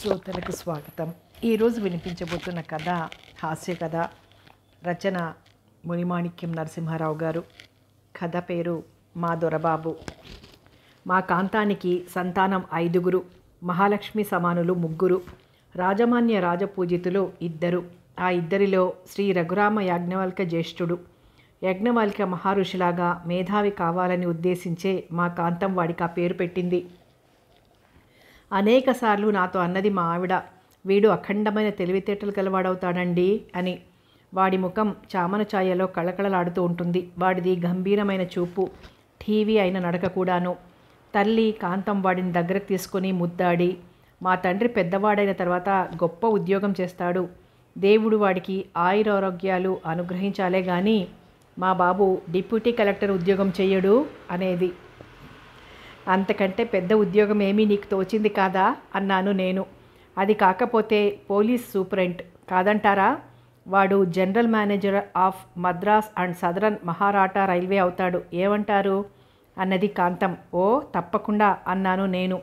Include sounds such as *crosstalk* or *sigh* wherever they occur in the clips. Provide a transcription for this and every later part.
శ్రోతలకు స్వాగతం ఈరోజు వినిపించబోతున్న కథ హాస్య కథ రచన మునిమాణిక్యం నరసింహారావు గారు కథ పేరు మా దొరబాబు మా కాంతానికి సంతానం ఐదుగురు మహాలక్ష్మి సమానులు ముగ్గురు రాజమాన్య రాజపూజితులు ఇద్దరు ఆ ఇద్దరిలో శ్రీ రఘురామ యాజ్ఞవల్క జ్యేష్ఠుడు యజ్ఞవల్క మహర్షిలాగా మేధావి కావాలని ఉద్దేశించే మా కాంతం వాడికి ఆ పేరు పెట్టింది అనేకసార్లు నాతో అన్నది మా ఆవిడ వీడు అఖండమైన తెలివితేటలు గలవాడవుతాడండి అని వాడి ముఖం చామన ఛాయలో కళకళలాడుతూ ఉంటుంది వాడిది గంభీరమైన చూపు టీవీ అయిన నడక కూడాను తల్లి కాంతం వాడిని దగ్గరకు తీసుకుని ముద్దాడి మా తండ్రి పెద్దవాడైన తర్వాత గొప్ప ఉద్యోగం చేస్తాడు దేవుడు వాడికి ఆయురారోగ్యాలు అనుగ్రహించాలే కానీ మా బాబు డిప్యూటీ కలెక్టర్ ఉద్యోగం చేయడు అనేది అంతకంటే పెద్ద ఉద్యోగం ఏమీ నీకు తోచింది కాదా అన్నాను నేను అది కాకపోతే పోలీస్ సూపరింట్ కాదంటారా వాడు general manager of Madras and southern Mahratta railway అవుతాడు ఏమంటారు అన్నది కాంతం ఓ తప్పకుండా అన్నాను నేను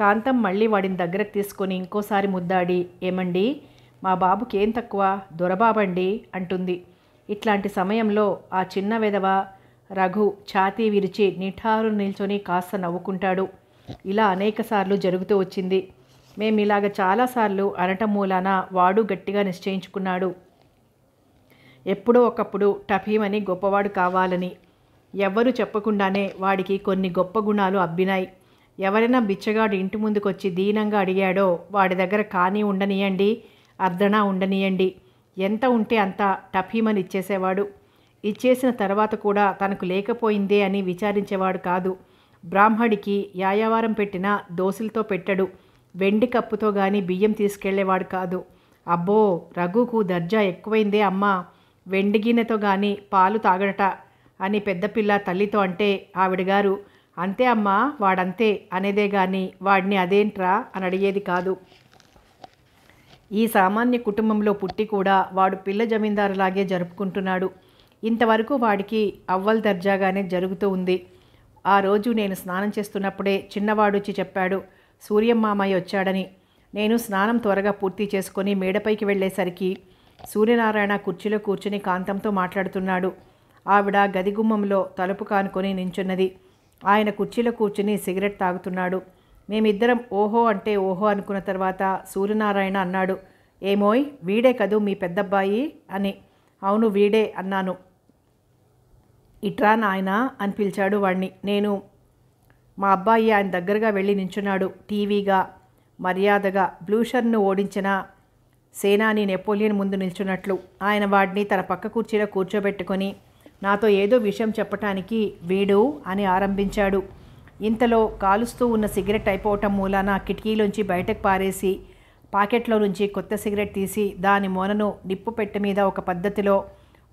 కాంతం మళ్ళీ వాడిని దగ్గరకు తీసుకొని ఇంకోసారి ముద్దాడి ఏమండి మా బాబుకి ఏం తక్కువ దొరబాబండి అంటుంది ఇట్లాంటి సమయంలో ఆ చిన్న విధవ రఘు ఛాతీ విరిచి నిఠారు నిల్చొని కాస్త నవ్వుకుంటాడు ఇలా అనేకసార్లు జరుగుతూ వచ్చింది మేము ఇలాగ చాలాసార్లు అనటం మూలాన వాడు గట్టిగా నిశ్చయించుకున్నాడు ఎప్పుడో ఒకప్పుడు టఫీమని గొప్పవాడు కావాలని ఎవరు చెప్పకుండానే వాడికి కొన్ని గొప్ప గుణాలు అబ్బినాయి ఎవరైనా బిచ్చగాడు ఇంటి ముందుకొచ్చి దీనంగా అడిగాడో వాడి దగ్గర కానీ ఉండనియండి అర్ధనా ఉండనియండి ఎంత ఉంటే అంత టఫీమని ఇచ్చేసేవాడు ఇచ్చేసిన తర్వాత కూడా తనకు లేకపోయిందే అని విచారించేవాడు కాదు బ్రాహ్మడికి యాయావారం పెట్టిన దోశలతో పెట్టడు వెండి కప్పుతో గాని బియ్యం తీసుకెళ్లేవాడు కాదు అబ్బో రఘుకు దర్జా ఎక్కువైందే అమ్మా వెండి గిన్నెతో గాని పాలు తాగడట అని పెద్దపిల్ల తల్లితో అంటే ఆవిడగారు అంతే అమ్మా వాడంతే అనేదే గాని వాడిని అదేంట్రా అని అడిగేది కాదు ఈ సామాన్య కుటుంబంలో పుట్టి కూడా వాడు పిల్ల జమీందారులాగే జరుపుకుంటున్నాడు ఇంతవరకు వాడికి అవ్వల్ దర్జాగానే జరుగుతూ ఉంది ఆ రోజు నేను స్నానం చేస్తున్నప్పుడే చిన్నవాడొచ్చి చెప్పాడు సూర్యమ్మామయ్య వచ్చాడని నేను స్నానం త్వరగా పూర్తి చేసుకొని మేడపైకి వెళ్ళేసరికి సూర్యనారాయణ కుర్చీలో కూర్చుని కాంతంతో మాట్లాడుతున్నాడు ఆవిడ గదిగుమ్మంలో తలుపు కానుకొని నించున్నది ఆయన కుర్చీలో కూర్చుని సిగరెట్ తాగుతున్నాడు మేమిద్దరం ఓహో అంటే ఓహో అనుకున్న తర్వాత సూర్యనారాయణ అన్నాడు ఏమోయ్ వీడే కదూ మీ పెద్దబ్బాయి అని అవును వీడే అన్నాను ఇట్రా నాయనా అని పిలిచాడు వాణ్ణి నేను మా అబ్బాయి ఆయన దగ్గరగా వెళ్ళి నించున్నాడు టీవీగా మర్యాదగా బ్లూషర్ను ఓడించిన సేనాని నెపోలియన్ ముందు నిల్చున్నట్లు ఆయన వాడిని తన పక్క కుర్చీలో కూర్చోబెట్టుకొని నాతో ఏదో విషయం చెప్పటానికి వీడు అని ఆరంభించాడు ఇంతలో కాలుస్తూ ఉన్న సిగరెట్ అయిపోవటం మూలాన కిటికీలోంచి బయటకు పారేసి పాకెట్లో నుంచి కొత్త సిగరెట్ తీసి దాని మొనను నిప్పు పెట్టె మీద ఒక పద్ధతిలో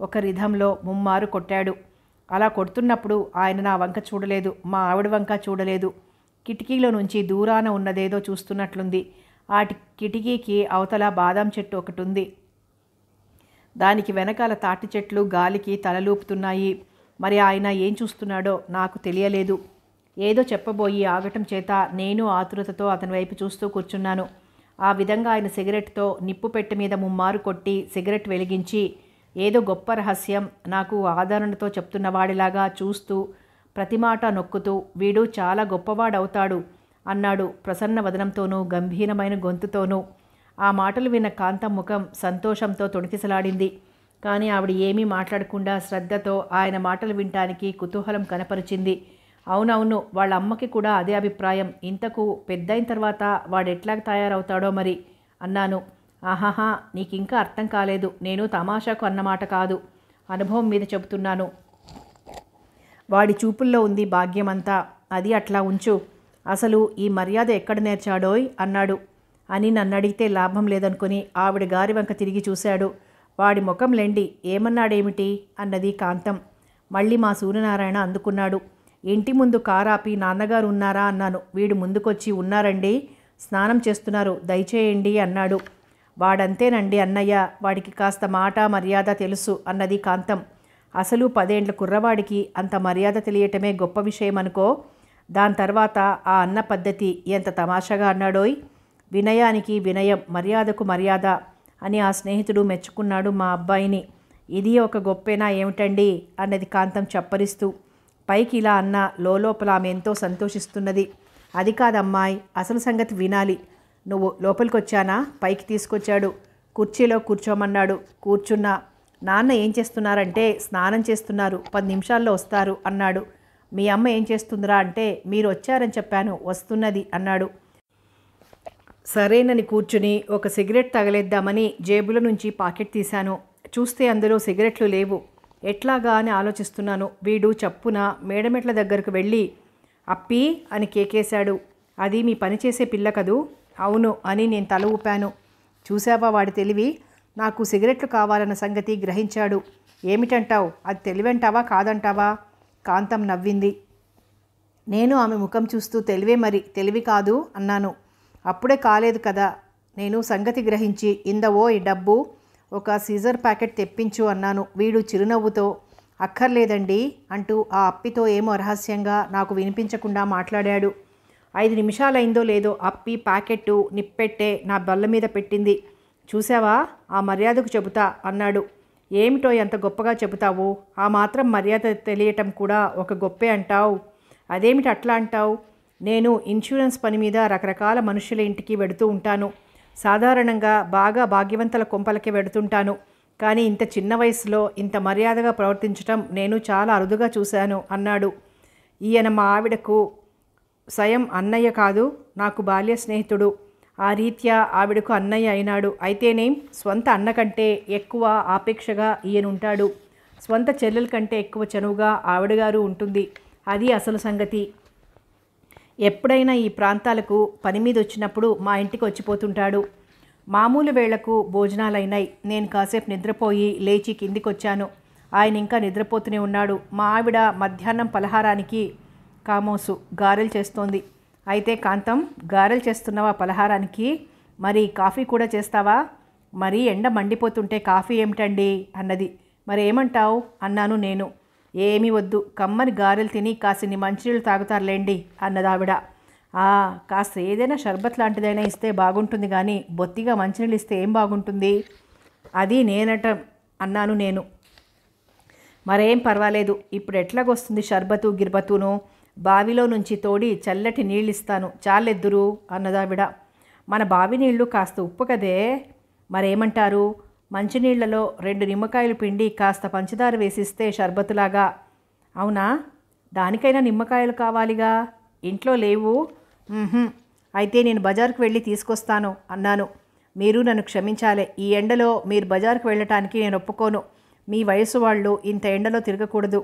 ఒక రిధంలో ముమ్మారు కొట్టాడు అలా కొడుతున్నప్పుడు ఆయన నా వంక చూడలేదు మా ఆవిడ వంక చూడలేదు కిటికీలో నుంచి దూరాన ఉన్నదేదో చూస్తున్నట్లుంది ఆ కిటికీకి అవతల బాదం చెట్టు ఒకటి ఉంది దానికి వెనకాల తాటి చెట్లు గాలికి తలలూపుతున్నాయి మరి ఆయన ఏం చూస్తున్నాడో నాకు తెలియలేదు ఏదో చెప్పబోయి ఆగటం చేత నేను ఆతురతతో అతని వైపు చూస్తూ కూర్చున్నాను ఆ విధంగా ఆయన సిగరెట్తో నిప్పు పెట్టె మీద ముమ్మారు కొట్టి సిగరెట్ వెలిగించి ఏదో గొప్ప రహస్యం నాకు ఆదరణతో చెప్తున్నవాడిలాగా చూస్తూ ప్రతి మాట నొక్కుతూ వీడు చాలా గొప్పవాడవుతాడు అన్నాడు ప్రసన్న వదనంతోనూ గంభీరమైన గొంతుతోనూ ఆ మాటలు విన్న కాంతం ముఖం సంతోషంతో తొణికిసలాడింది కానీ ఆవిడ ఏమీ మాట్లాడకుండా శ్రద్ధతో ఆయన మాటలు వినటానికి కుతూహలం కనపరిచింది అవునవును వాళ్ళ అమ్మకి కూడా అదే అభిప్రాయం ఇంతకు పెద్దయిన తర్వాత వాడెట్లా తయారవుతాడో మరి అన్నాను ఆహాహా నీకింకా అర్థం కాలేదు నేను తమాషాకు అన్నమాట కాదు అనుభవం మీద చెబుతున్నాను వాడి చూపుల్లో ఉంది భాగ్యమంతా అది అట్లా ఉంచు అసలు ఈ మర్యాద ఎక్కడ నేర్చాడోయ్ అన్నాడు అని నన్ను అడిగితే లాభం లేదనుకుని ఆవిడ గారి వంక తిరిగి చూశాడు వాడి ముఖం లెండి ఏమన్నాడేమిటి అన్నది కాంతం మళ్ళీ మా సూర్యనారాయణ అందుకున్నాడు ఇంటి ముందు కారాపి నాన్నగారు ఉన్నారా అన్నాను వీడు ముందుకొచ్చి ఉన్నారండి స్నానం చేస్తున్నారు దయచేయండి అన్నాడు వాడంతేనండి అన్నయ్య వాడికి కాస్త మాట మర్యాద తెలుసు అన్నది కాంతం అసలు పదేండ్ల కుర్రవాడికి అంత మర్యాద తెలియటమే గొప్ప విషయం అనుకో దాని తర్వాత ఆ అన్న పద్ధతి ఎంత తమాషగా అన్నాడోయ్ వినయానికి వినయం మర్యాదకు మర్యాద అని ఆ స్నేహితుడు మెచ్చుకున్నాడు మా అబ్బాయిని ఇది ఒక గొప్పేనా ఏమిటండి అన్నది కాంతం చప్పరిస్తూ పైకి ఇలా అన్న లోపల ఆమె ఎంతో సంతోషిస్తున్నది అది కాదమ్మాయి అసలు సంగతి వినాలి నువ్వు లోపలికొచ్చానా పైకి తీసుకొచ్చాడు కుర్చీలో కూర్చోమన్నాడు కూర్చున్నా నాన్న ఏం చేస్తున్నారంటే స్నానం చేస్తున్నారు పది నిమిషాల్లో వస్తారు అన్నాడు మీ అమ్మ ఏం చేస్తుందిరా అంటే మీరు వచ్చారని చెప్పాను వస్తున్నది అన్నాడు సరేనని కూర్చుని ఒక సిగరెట్ తగలేద్దామని జేబుల నుంచి పాకెట్ తీశాను చూస్తే అందులో సిగరెట్లు లేవు ఎట్లాగా అని ఆలోచిస్తున్నాను వీడు చప్పున మేడమెట్ల దగ్గరకు వెళ్ళి అప్పి అని కేకేశాడు అది మీ పనిచేసే పిల్ల కదూ అవును అని నేను తల ఊపాను చూశావా వాడి తెలివి నాకు సిగరెట్లు కావాలన్న సంగతి గ్రహించాడు ఏమిటంటావు అది తెలివంటావా కాదంటావా కాంతం నవ్వింది నేను ఆమె ముఖం చూస్తూ తెలివే మరి తెలివి కాదు అన్నాను అప్పుడే కాలేదు కదా నేను సంగతి గ్రహించి ఇందవో ఈ డబ్బు ఒక సీజర్ ప్యాకెట్ తెప్పించు అన్నాను వీడు చిరునవ్వుతో అక్కర్లేదండి అంటూ ఆ అప్పితో ఏమో రహస్యంగా నాకు వినిపించకుండా మాట్లాడాడు ఐదు నిమిషాలైందో లేదో అప్పి ప్యాకెట్టు నిప్పెట్టే నా బల్ల మీద పెట్టింది చూసావా ఆ మర్యాదకు చెబుతా అన్నాడు ఏమిటో ఎంత గొప్పగా చెబుతావు ఆ మాత్రం మర్యాద తెలియటం కూడా ఒక గొప్పే అంటావు అదేమిటి అట్లా అంటావు నేను ఇన్సూరెన్స్ పని మీద రకరకాల మనుషుల ఇంటికి వెడుతూ ఉంటాను సాధారణంగా బాగా భాగ్యవంతుల కొంపలకి వెడుతుంటాను కానీ ఇంత చిన్న వయసులో ఇంత మర్యాదగా ప్రవర్తించటం నేను చాలా అరుదుగా చూశాను అన్నాడు ఈయన మా ఆవిడకు స్వయం అన్నయ్య కాదు నాకు బాల్య స్నేహితుడు ఆ రీత్యా ఆవిడకు అన్నయ్య అయినాడు అయితేనే స్వంత అన్న కంటే ఎక్కువ ఆపేక్షగా ఈయనుంటాడు స్వంత చెల్లెల కంటే ఎక్కువ చనువుగా ఆవిడగారు ఉంటుంది అది అసలు సంగతి ఎప్పుడైనా ఈ ప్రాంతాలకు పని మీద వచ్చినప్పుడు మా ఇంటికి వచ్చిపోతుంటాడు మామూలు వేళ్లకు భోజనాలైనాయి నేను కాసేపు నిద్రపోయి లేచి కిందికొచ్చాను ఆయన ఇంకా నిద్రపోతూనే ఉన్నాడు మా ఆవిడ మధ్యాహ్నం పలహారానికి కామోసు గారెలు చేస్తోంది అయితే కాంతం గారెలు చేస్తున్నావా పలహారానికి మరి కాఫీ కూడా చేస్తావా మరీ ఎండ మండిపోతుంటే కాఫీ ఏమిటండి అన్నది మరి ఏమంటావు అన్నాను నేను ఏమీ వద్దు కమ్మని గారెలు తిని కాసిని మంచినీళ్ళు తాగుతారులేండి ఆవిడ కాస్త ఏదైనా షర్బత్ లాంటిదైనా ఇస్తే బాగుంటుంది కానీ బొత్తిగా మంచినీళ్ళు ఇస్తే ఏం బాగుంటుంది అది నేనట అన్నాను నేను మరేం పర్వాలేదు ఇప్పుడు ఎట్లాగొస్తుంది షర్బతు గిర్బతును బావిలో నుంచి తోడి చల్లటి నీళ్ళిస్తాను చాలెద్దురు అన్నదావిడ మన బావి నీళ్లు కాస్త ఉప్పు కదే మరేమంటారు మంచినీళ్లలో రెండు నిమ్మకాయలు పిండి కాస్త పంచదార వేసిస్తే షర్బతులాగా అవునా దానికైనా నిమ్మకాయలు కావాలిగా ఇంట్లో లేవు అయితే నేను బజార్కు వెళ్ళి తీసుకొస్తాను అన్నాను మీరు నన్ను క్షమించాలి ఈ ఎండలో మీరు బజార్కు వెళ్ళటానికి నేను ఒప్పుకోను మీ వయసు వాళ్ళు ఇంత ఎండలో తిరగకూడదు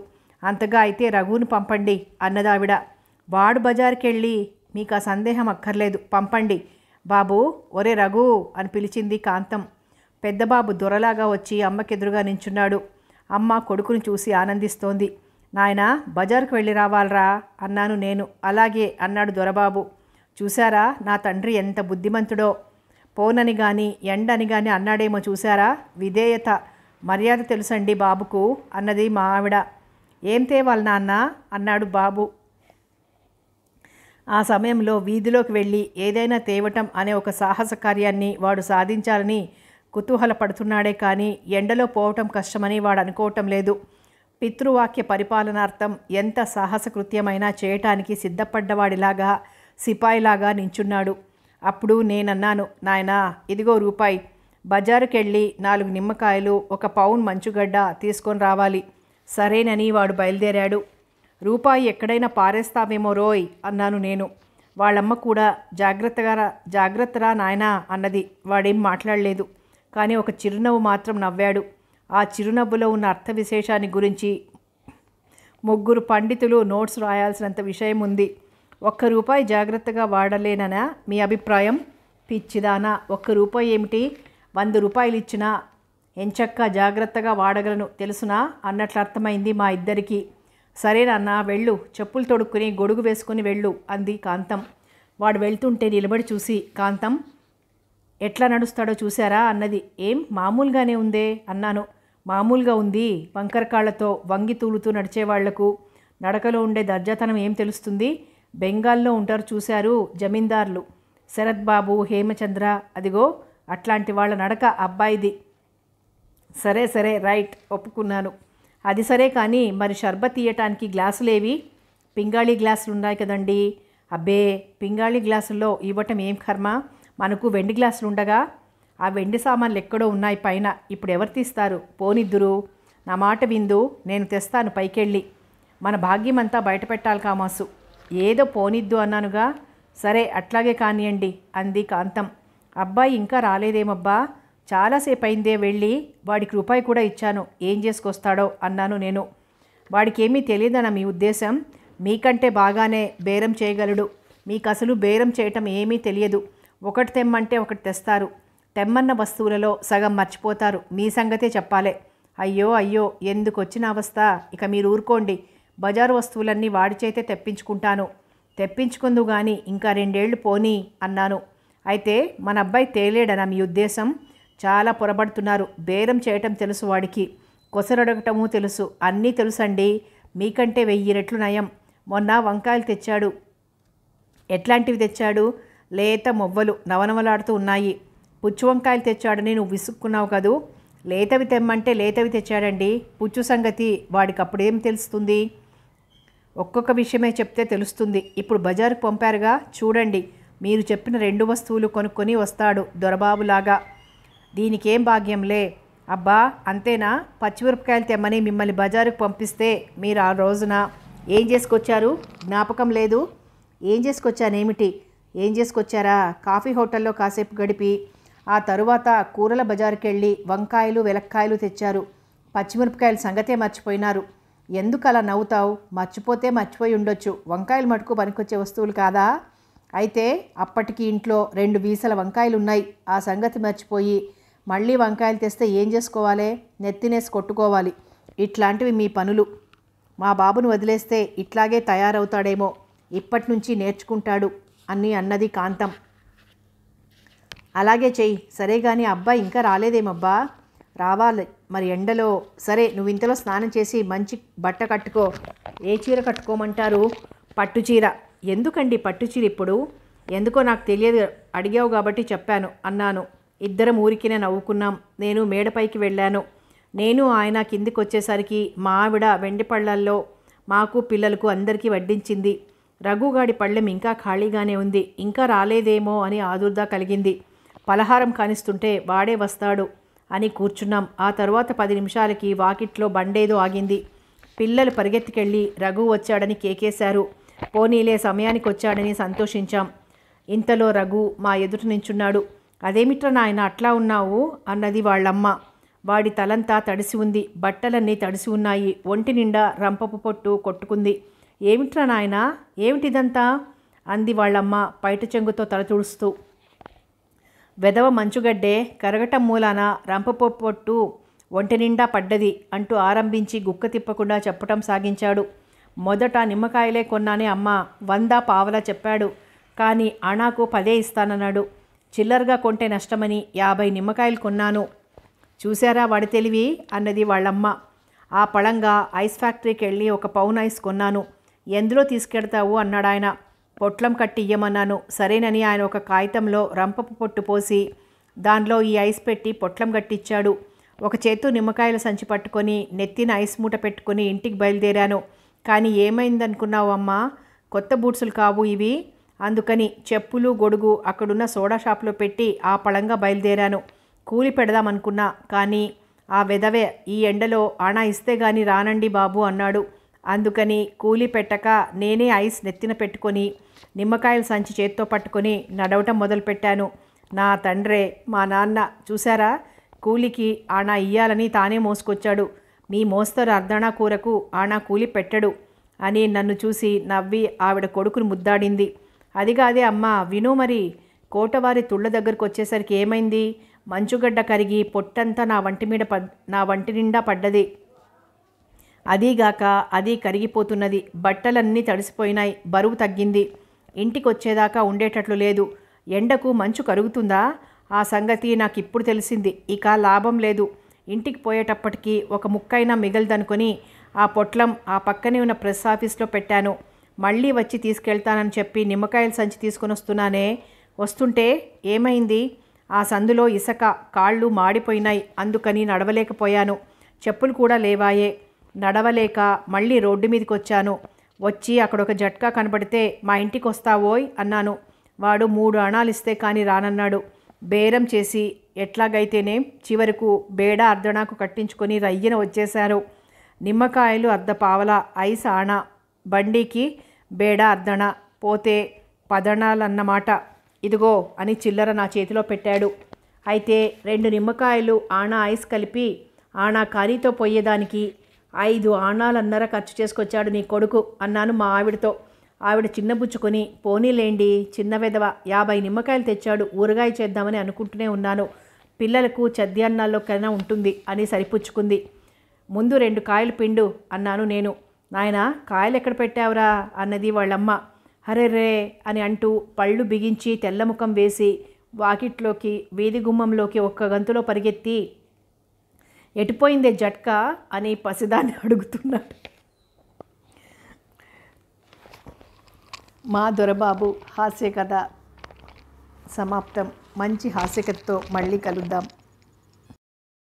అంతగా అయితే రఘువును పంపండి అన్నదావిడ వాడు బజార్కెళ్ళి మీకు ఆ సందేహం అక్కర్లేదు పంపండి బాబు ఒరే రఘు అని పిలిచింది కాంతం పెద్దబాబు దొరలాగా వచ్చి అమ్మకెదురుగా నించున్నాడు అమ్మ కొడుకుని చూసి ఆనందిస్తోంది నాయన బజార్కు వెళ్ళి రావాలరా అన్నాను నేను అలాగే అన్నాడు దొరబాబు చూశారా నా తండ్రి ఎంత బుద్ధిమంతుడో పోనని కానీ ఎండని కానీ అన్నాడేమో చూశారా విధేయత మర్యాద తెలుసండి బాబుకు అన్నది మా ఆవిడ ఏం తేవాలి నాన్న అన్నాడు బాబు ఆ సమయంలో వీధిలోకి వెళ్ళి ఏదైనా తేవటం అనే ఒక సాహస కార్యాన్ని వాడు సాధించాలని కుతూహలపడుతున్నాడే కానీ ఎండలో పోవటం కష్టమని వాడు అనుకోవటం లేదు పితృవాక్య పరిపాలనార్థం ఎంత సాహసకృత్యమైనా చేయటానికి సిద్ధపడ్డవాడిలాగా సిపాయిలాగా నించున్నాడు అప్పుడు నేనన్నాను నాయనా ఇదిగో రూపాయి బజారుకెళ్ళి నాలుగు నిమ్మకాయలు ఒక పౌన్ మంచుగడ్డ తీసుకొని రావాలి సరేనని వాడు బయలుదేరాడు రూపాయి ఎక్కడైనా పారేస్తావేమో రోయ్ అన్నాను నేను వాళ్ళమ్మ కూడా జాగ్రత్తగా జాగ్రత్తరా నాయనా అన్నది వాడేం మాట్లాడలేదు కానీ ఒక చిరునవ్వు మాత్రం నవ్వాడు ఆ చిరునవ్వులో ఉన్న అర్థ విశేషాన్ని గురించి ముగ్గురు పండితులు నోట్స్ రాయాల్సినంత విషయం ఉంది ఒక్క రూపాయి జాగ్రత్తగా వాడలేననా మీ అభిప్రాయం పిచ్చిదానా ఒక్క రూపాయి ఏమిటి వంద రూపాయలు ఇచ్చినా ఎంచక్క జాగ్రత్తగా వాడగలను తెలుసునా అన్నట్లు అర్థమైంది మా ఇద్దరికీ సరేనన్న వెళ్ళు చెప్పులు తొడుక్కుని గొడుగు వేసుకుని వెళ్ళు అంది కాంతం వాడు వెళ్తుంటే నిలబడి చూసి కాంతం ఎట్లా నడుస్తాడో చూశారా అన్నది ఏం మామూలుగానే ఉందే అన్నాను మామూలుగా ఉంది వంకరకాళ్లతో వంగి తూలుతూ నడిచేవాళ్లకు నడకలో ఉండే దర్జాతనం ఏం తెలుస్తుంది బెంగాల్లో ఉంటారు చూశారు జమీందార్లు శరత్బాబు హేమచంద్ర అదిగో అట్లాంటి వాళ్ళ నడక అబ్బాయిది సరే సరే రైట్ ఒప్పుకున్నాను అది సరే కానీ మరి షర్బత్ తీయటానికి గ్లాసులేవి పింగాళీ గ్లాసులు ఉన్నాయి కదండి అబ్బే పింగాళీ గ్లాసుల్లో ఇవ్వటం ఏం కర్మ మనకు వెండి గ్లాసులు ఉండగా ఆ వెండి సామాన్లు ఎక్కడో ఉన్నాయి పైన ఇప్పుడు ఎవరు తీస్తారు పోనిద్దురు నా మాట విందు నేను తెస్తాను పైకెళ్ళి మన భాగ్యమంతా బయట పెట్టాలి కామాసు ఏదో పోనిద్దు అన్నానుగా సరే అట్లాగే కానియండి అంది కాంతం అబ్బాయి ఇంకా రాలేదేమబ్బా చాలాసేపు అయిందే వెళ్ళి వాడికి రూపాయి కూడా ఇచ్చాను ఏం చేసుకొస్తాడో అన్నాను నేను వాడికి ఏమీ తెలియదన్న మీ ఉద్దేశం మీకంటే బాగానే బేరం చేయగలడు మీకు అసలు బేరం చేయటం ఏమీ తెలియదు ఒకటి తెమ్మంటే ఒకటి తెస్తారు తెమ్మన్న వస్తువులలో సగం మర్చిపోతారు మీ సంగతే చెప్పాలే అయ్యో అయ్యో ఎందుకు వచ్చిన అవస్థ ఇక మీరు ఊరుకోండి బజారు వస్తువులన్నీ వాడి చేతే తెప్పించుకుంటాను తెప్పించుకుందు కానీ ఇంకా రెండేళ్లు పోనీ అన్నాను అయితే మన అబ్బాయి తేలేడన మీ ఉద్దేశం చాలా పొరబడుతున్నారు బేరం చేయటం తెలుసు వాడికి కొసరడగటము తెలుసు అన్నీ తెలుసండి మీకంటే వెయ్యి రెట్లు నయం మొన్న వంకాయలు తెచ్చాడు ఎట్లాంటివి తెచ్చాడు లేత మొవ్వలు నవనవలాడుతూ ఉన్నాయి పుచ్చు వంకాయలు తెచ్చాడని నువ్వు విసుక్కున్నావు కదూ లేతవి తెమ్మంటే లేతవి తెచ్చాడండి పుచ్చు సంగతి వాడికి అప్పుడేం తెలుస్తుంది ఒక్కొక్క విషయమే చెప్తే తెలుస్తుంది ఇప్పుడు బజారుకు పంపారుగా చూడండి మీరు చెప్పిన రెండు వస్తువులు కొనుక్కొని వస్తాడు దొరబాబులాగా దీనికేం భాగ్యంలే అబ్బా అంతేనా పచ్చిమిరపకాయలు తెమ్మని మిమ్మల్ని బజారుకు పంపిస్తే మీరు ఆ రోజున ఏం చేసుకొచ్చారు జ్ఞాపకం లేదు ఏం చేసుకొచ్చానేమిటి ఏం చేసుకొచ్చారా కాఫీ హోటల్లో కాసేపు గడిపి ఆ తరువాత కూరల బజారుకెళ్ళి వెళ్ళి వంకాయలు వెలక్కాయలు తెచ్చారు పచ్చిమిరపకాయల సంగతే మర్చిపోయినారు ఎందుకు అలా నవ్వుతావు మర్చిపోతే మర్చిపోయి ఉండొచ్చు వంకాయలు మటుకు పనికొచ్చే వస్తువులు కాదా అయితే అప్పటికి ఇంట్లో రెండు వీసల వంకాయలు ఉన్నాయి ఆ సంగతి మర్చిపోయి మళ్ళీ వంకాయలు తెస్తే ఏం చేసుకోవాలి నెత్తినేసి కొట్టుకోవాలి ఇట్లాంటివి మీ పనులు మా బాబును వదిలేస్తే ఇట్లాగే తయారవుతాడేమో ఇప్పటి నుంచి నేర్చుకుంటాడు అని అన్నది కాంతం అలాగే చెయ్యి సరే కానీ అబ్బాయి ఇంకా రాలేదేమబ్బా రావాలి మరి ఎండలో సరే నువ్వు ఇంతలో స్నానం చేసి మంచి బట్ట కట్టుకో ఏ చీర కట్టుకోమంటారు పట్టు చీర ఎందుకండి పట్టు చీర ఇప్పుడు ఎందుకో నాకు తెలియదు అడిగావు కాబట్టి చెప్పాను అన్నాను ఇద్దరం ఊరికినే నవ్వుకున్నాం నేను మేడపైకి వెళ్ళాను నేను ఆయన కిందికి వచ్చేసరికి మా ఆవిడ వెండి పళ్ళల్లో మాకు పిల్లలకు అందరికీ వడ్డించింది రఘుగాడి పళ్ళెం ఇంకా ఖాళీగానే ఉంది ఇంకా రాలేదేమో అని ఆదుర్దా కలిగింది పలహారం కానిస్తుంటే వాడే వస్తాడు అని కూర్చున్నాం ఆ తర్వాత పది నిమిషాలకి వాకిట్లో బండేదో ఆగింది పిల్లలు పరిగెత్తికెళ్ళి రఘు వచ్చాడని కేకేశారు పోనీలే సమయానికి వచ్చాడని సంతోషించాం ఇంతలో రఘు మా ఎదుట నించున్నాడు అదేమిట్రా నాయన అట్లా ఉన్నావు అన్నది వాళ్ళమ్మ వాడి తలంతా తడిసి ఉంది బట్టలన్నీ తడిసి ఉన్నాయి ఒంటి నిండా రంపపు పొట్టు కొట్టుకుంది ఏమిట్రా నాయన ఏమిటిదంతా అంది వాళ్ళమ్మ పైట చెంగుతో తల వెదవ మంచుగడ్డే కరగటం మూలాన రంపపు పొట్టు ఒంటి నిండా పడ్డది అంటూ ఆరంభించి గుక్క తిప్పకుండా చెప్పటం సాగించాడు మొదట నిమ్మకాయలే కొన్నానే అమ్మ వంద పావలా చెప్పాడు కానీ అణాకు పదే ఇస్తానన్నాడు చిల్లరగా కొంటే నష్టమని యాభై నిమ్మకాయలు కొన్నాను చూశారా వాడి తెలివి అన్నది వాళ్ళమ్మ ఆ పళంగా ఐస్ ఫ్యాక్టరీకి వెళ్ళి ఒక పౌన్ ఐస్ కొన్నాను ఎందులో తీసుకెడతావు అన్నాడు ఆయన పొట్లం కట్టి ఇయ్యమన్నాను సరేనని ఆయన ఒక కాగితంలో రంపపు పొట్టు పోసి దానిలో ఈ ఐస్ పెట్టి పొట్లం కట్టిచ్చాడు ఒక చేతు నిమ్మకాయల సంచి పట్టుకొని నెత్తిన ఐస్ మూట పెట్టుకొని ఇంటికి బయలుదేరాను కానీ ఏమైందనుకున్నావు అమ్మా కొత్త బూట్సులు కావు ఇవి అందుకని చెప్పులు గొడుగు అక్కడున్న సోడా షాప్లో పెట్టి ఆ పళంగా బయలుదేరాను కూలి పెడదామనుకున్నా కానీ ఆ వెదవే ఈ ఎండలో ఆనా ఇస్తే గాని రానండి బాబు అన్నాడు అందుకని కూలి పెట్టక నేనే ఐస్ నెత్తిన పెట్టుకొని నిమ్మకాయల సంచి చేత్తో పట్టుకొని నడవటం మొదలుపెట్టాను నా తండ్రే మా నాన్న చూశారా కూలికి ఆనా ఇయ్యాలని తానే మోసుకొచ్చాడు మీ మోస్తరు అర్ధనా కూరకు ఆనా కూలి పెట్టడు అని నన్ను చూసి నవ్వి ఆవిడ కొడుకును ముద్దాడింది అది కాదే అమ్మ విను మరి కోటవారి తుళ్ళ దగ్గరకు వచ్చేసరికి ఏమైంది మంచుగడ్డ కరిగి పొట్టంతా నా వంటి మీద పడ్ నా వంటి నిండా పడ్డది అదీగాక అది కరిగిపోతున్నది బట్టలన్నీ తడిసిపోయినాయి బరువు తగ్గింది ఇంటికి వచ్చేదాకా ఉండేటట్లు లేదు ఎండకు మంచు కరుగుతుందా ఆ సంగతి నాకు ఇప్పుడు తెలిసింది ఇక లాభం లేదు ఇంటికి పోయేటప్పటికీ ఒక ముక్కైనా మిగలదనుకొని ఆ పొట్లం ఆ పక్కనే ఉన్న ప్రెస్ ఆఫీస్లో పెట్టాను మళ్ళీ వచ్చి తీసుకెళ్తానని చెప్పి నిమ్మకాయల సంచి తీసుకుని వస్తున్నానే వస్తుంటే ఏమైంది ఆ సందులో ఇసక కాళ్ళు మాడిపోయినాయి అందుకని నడవలేకపోయాను చెప్పులు కూడా లేవాయే నడవలేక మళ్ళీ రోడ్డు మీదకి వచ్చాను వచ్చి అక్కడ ఒక జట్కా కనబడితే మా ఇంటికి వస్తావోయ్ అన్నాను వాడు మూడు అణాలు ఇస్తే కానీ రానన్నాడు బేరం చేసి ఎట్లాగైతేనే చివరకు బేడ అర్ధనాకు కట్టించుకొని రయ్యన వచ్చేశారు నిమ్మకాయలు అర్ధ పావల ఐస్ ఆణ బండికి బేడ అర్ధణ పోతే పదణాలన్నమాట ఇదిగో అని చిల్లర నా చేతిలో పెట్టాడు అయితే రెండు నిమ్మకాయలు ఆనా ఐస్ కలిపి ఆనా కానీతో పోయేదానికి ఐదు ఆనాలన్నర ఖర్చు చేసుకొచ్చాడు నీ కొడుకు అన్నాను మా ఆవిడతో ఆవిడ చిన్నబుచ్చుకొని పోనీలేండి చిన్న విధవ యాభై నిమ్మకాయలు తెచ్చాడు ఊరగాయ చేద్దామని అనుకుంటూనే ఉన్నాను పిల్లలకు చద్యాన్నాల్లో కన్నా ఉంటుంది అని సరిపుచ్చుకుంది ముందు రెండు కాయలు పిండు అన్నాను నేను నాయన కాయలు ఎక్కడ పెట్టావురా అన్నది వాళ్ళమ్మ హరెర్రే అని అంటూ పళ్ళు బిగించి తెల్లముఖం వేసి వాకిట్లోకి వీధి గుమ్మంలోకి ఒక్క గంతులో పరిగెత్తి ఎటుపోయిందే జట్కా అని పసిదాన్ని *laughs* అడుగుతున్నాడు మా దొరబాబు హాస్య కథ సమాప్తం మంచి హాస్యకతతో మళ్ళీ కలుద్దాం